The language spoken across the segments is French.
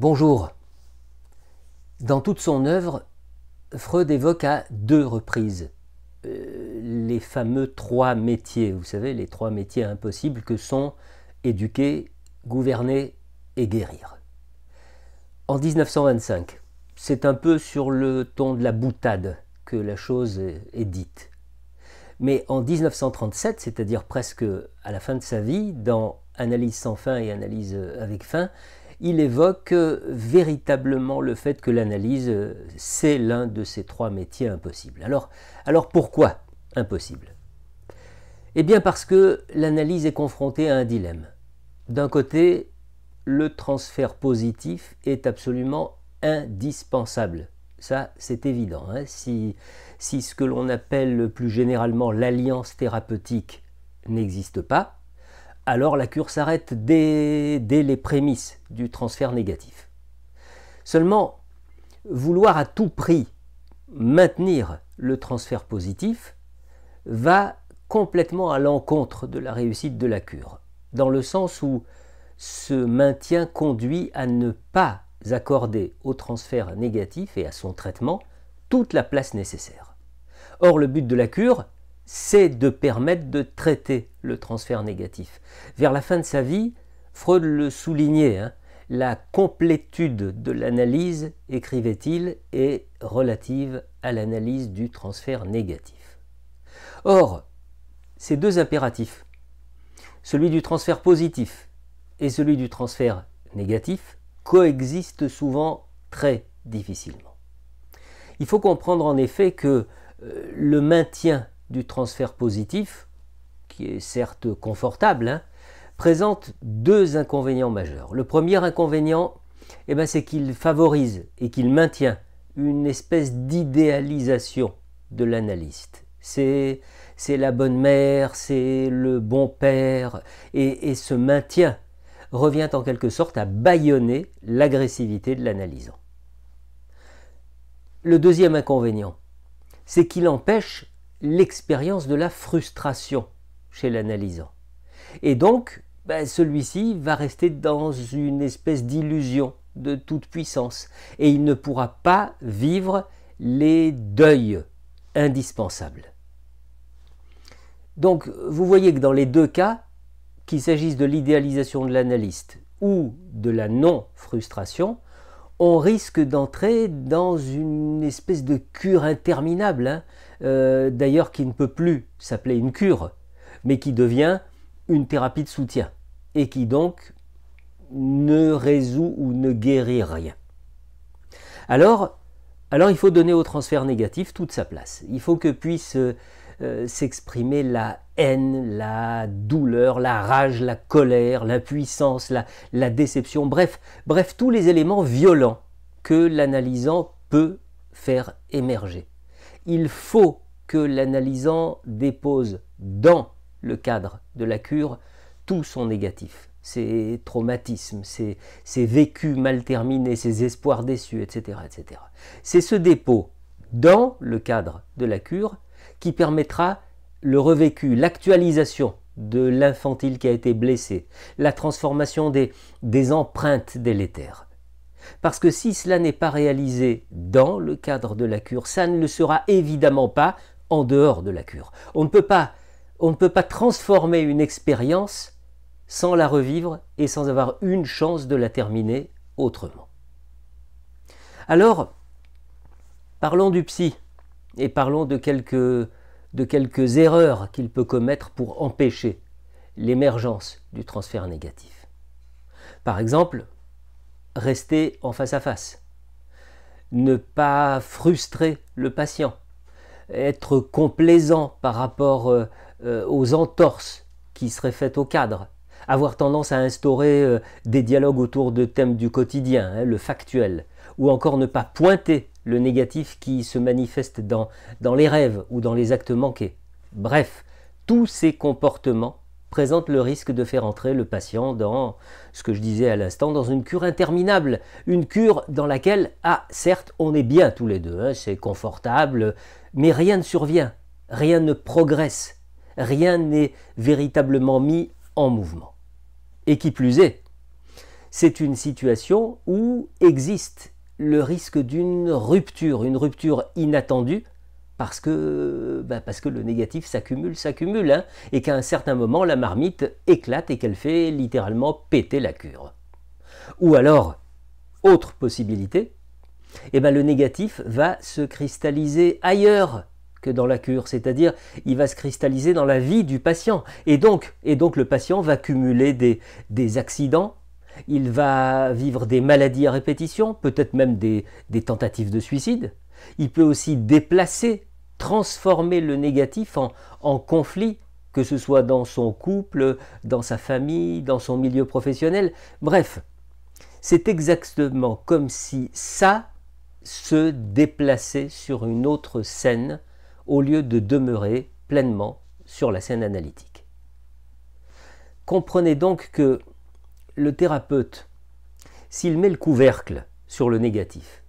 Bonjour. Dans toute son œuvre, Freud évoque à deux reprises euh, les fameux trois métiers, vous savez, les trois métiers impossibles que sont éduquer, gouverner et guérir. En 1925, c'est un peu sur le ton de la boutade que la chose est dite. Mais en 1937, c'est-à-dire presque à la fin de sa vie, dans Analyse sans fin et Analyse avec fin, il évoque euh, véritablement le fait que l'analyse, euh, c'est l'un de ces trois métiers impossibles. Alors, pourquoi impossible Eh bien parce que l'analyse est confrontée à un dilemme. D'un côté, le transfert positif est absolument indispensable. Ça, c'est évident. Hein. Si, si ce que l'on appelle plus généralement l'alliance thérapeutique n'existe pas, alors la cure s'arrête dès, dès les prémices du transfert négatif. Seulement, vouloir à tout prix maintenir le transfert positif va complètement à l'encontre de la réussite de la cure, dans le sens où ce maintien conduit à ne pas accorder au transfert négatif et à son traitement toute la place nécessaire. Or, le but de la cure, c'est de permettre de traiter le transfert négatif. Vers la fin de sa vie, Freud le soulignait, hein, la complétude de l'analyse, écrivait-il, est relative à l'analyse du transfert négatif. Or, ces deux impératifs, celui du transfert positif et celui du transfert négatif, coexistent souvent très difficilement. Il faut comprendre en effet que euh, le maintien du transfert positif, qui est certes confortable, hein, présente deux inconvénients majeurs. Le premier inconvénient, eh ben, c'est qu'il favorise et qu'il maintient une espèce d'idéalisation de l'analyste. C'est, c'est la bonne mère, c'est le bon père, et, et ce maintien revient en quelque sorte à bâillonner l'agressivité de l'analysant. Le deuxième inconvénient, c'est qu'il empêche l'expérience de la frustration chez l'analysant. Et donc, ben, celui-ci va rester dans une espèce d'illusion de toute puissance et il ne pourra pas vivre les deuils indispensables. Donc, vous voyez que dans les deux cas, qu'il s'agisse de l'idéalisation de l'analyste ou de la non-frustration, on risque d'entrer dans une espèce de cure interminable. Hein, euh, d'ailleurs qui ne peut plus s'appeler une cure, mais qui devient une thérapie de soutien, et qui donc ne résout ou ne guérit rien. Alors, alors il faut donner au transfert négatif toute sa place. Il faut que puisse euh, s'exprimer la haine, la douleur, la rage, la colère, l'impuissance, la, la déception, bref, bref, tous les éléments violents que l'analysant peut faire émerger il faut que l'analysant dépose dans le cadre de la cure tout son négatif, ses traumatismes, ses, vécus mal terminés, ses espoirs déçus, etc. etc. C'est ce dépôt dans le cadre de la cure qui permettra le revécu, l'actualisation de l'infantile qui a été blessé, la transformation des empreintes délétères. Parce que si cela n'est pas réalisé dans le cadre de la cure, ça ne le sera évidemment pas en dehors de la cure. On ne peut pas, on ne peut pas transformer une expérience sans la revivre et sans avoir une chance de la terminer autrement. Alors, parlons du psy et parlons de quelques, de quelques erreurs qu'il peut commettre pour empêcher l'émergence du transfert négatif. Par exemple, rester en face à face, ne pas frustrer le patient, être complaisant par rapport euh, euh, aux entorses qui seraient faites au cadre, avoir tendance à instaurer euh, des dialogues autour de thèmes du quotidien, hein, le factuel, ou encore ne pas pointer le négatif qui se manifeste dans les rêves ou dans les actes manqués. Bref, tous ces comportements présente le risque de faire entrer le patient dans ce que je disais à l'instant, dans une cure interminable, une cure dans laquelle, ah certes, on est bien tous les deux, hein, c'est confortable, mais rien ne survient, rien ne progresse, rien n'est véritablement mis en mouvement. Et qui plus est, c'est une situation où existe le risque d'une rupture, une rupture inattendue, parce que, bah, parce que le négatif s'accumule, s'accumule, hein, et qu'à un certain moment, la marmite éclate et qu'elle fait littéralement péter la cure. Ou alors, autre possibilité, eh ben le négatif va se cristalliser ailleurs que dans la cure, c'est-à-dire il va se cristalliser dans la vie du patient. Et donc, et donc le patient va cumuler des, accidents, il va vivre des maladies à répétition, peut-être même des, des tentatives de suicide. Il peut aussi déplacer transformer le négatif en, conflit, que ce soit dans son couple, dans sa famille, dans son milieu professionnel. Bref, c'est exactement comme si ça se déplaçait sur une autre scène au lieu de demeurer pleinement sur la scène analytique. Comprenez donc que le thérapeute, s'il met le couvercle sur le négatif,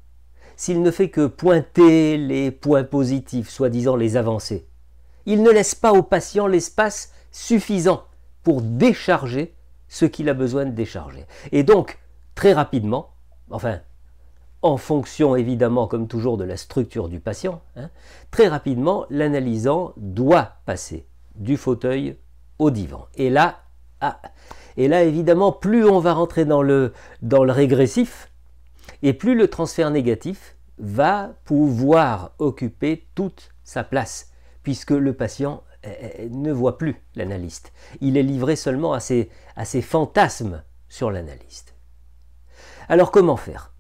s'il ne fait que pointer les points positifs, soi-disant les avancées. Il ne laisse pas au patient l'espace suffisant pour décharger ce qu'il a besoin de décharger. Et donc, très rapidement, enfin, en fonction évidemment comme toujours de la structure du patient, hein, très rapidement, l'analysant doit passer du fauteuil au divan. Et là, ah, et là évidemment, plus on va rentrer dans le, dans le régressif, et plus le transfert négatif va pouvoir occuper toute sa place, puisque le patient eh, eh, ne voit plus l'analyste. Il est livré seulement à ses, à fantasmes sur l'analyste. Alors comment faire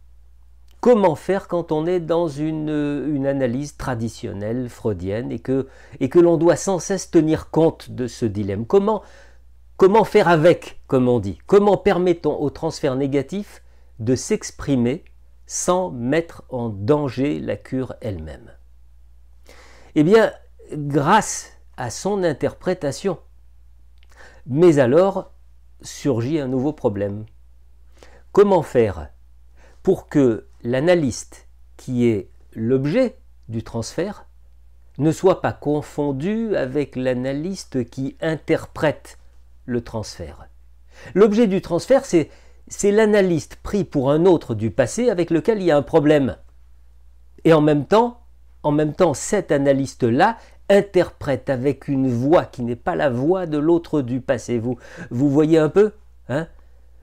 Comment faire quand on est dans une, analyse traditionnelle freudienne et que, et que l'on doit sans cesse tenir compte de ce dilemme comment, comment faire avec, comme on dit Comment permettons au transfert négatif de s'exprimer sans mettre en danger la cure elle-même Eh bien, grâce à son interprétation, mais alors surgit un nouveau problème. Comment faire pour que l'analyste qui est l'objet du transfert ne soit pas confondu avec l'analyste qui interprète le transfert L'objet du transfert, c'est c'est l'analyste pris pour un autre du passé avec lequel il y a un problème. Et en même temps, en même temps, cet analyste-là interprète avec une voix qui n'est pas la voix de l'autre du passé. Vous, vous voyez un peu hein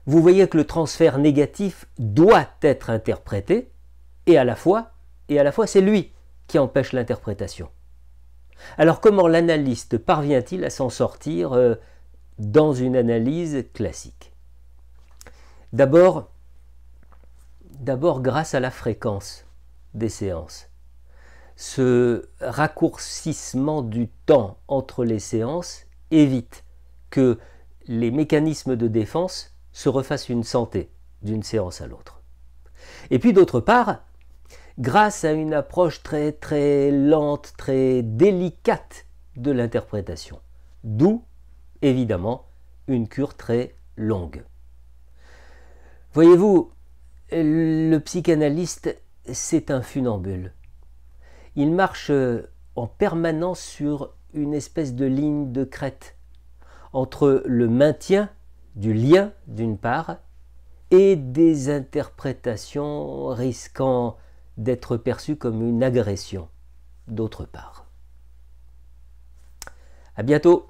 Vous voyez que le transfert négatif doit être interprété, et à la fois, et à la fois c'est lui qui empêche l'interprétation. Alors comment l'analyste parvient-il à s'en sortir euh, dans une analyse classique D'abord, d'abord grâce à la fréquence des séances. Ce raccourcissement du temps entre les séances évite que les mécanismes de défense se refassent une santé d'une séance à l'autre. Et puis d'autre part, grâce à une approche très très lente, très délicate de l'interprétation, d'où évidemment une cure très longue. Voyez-vous, le psychanalyste, c'est un funambule. Il marche euh, en permanence sur une espèce de ligne de crête entre le maintien du lien, d'une part, et des interprétations risquant d'être perçues comme une agression, d'autre part. À bientôt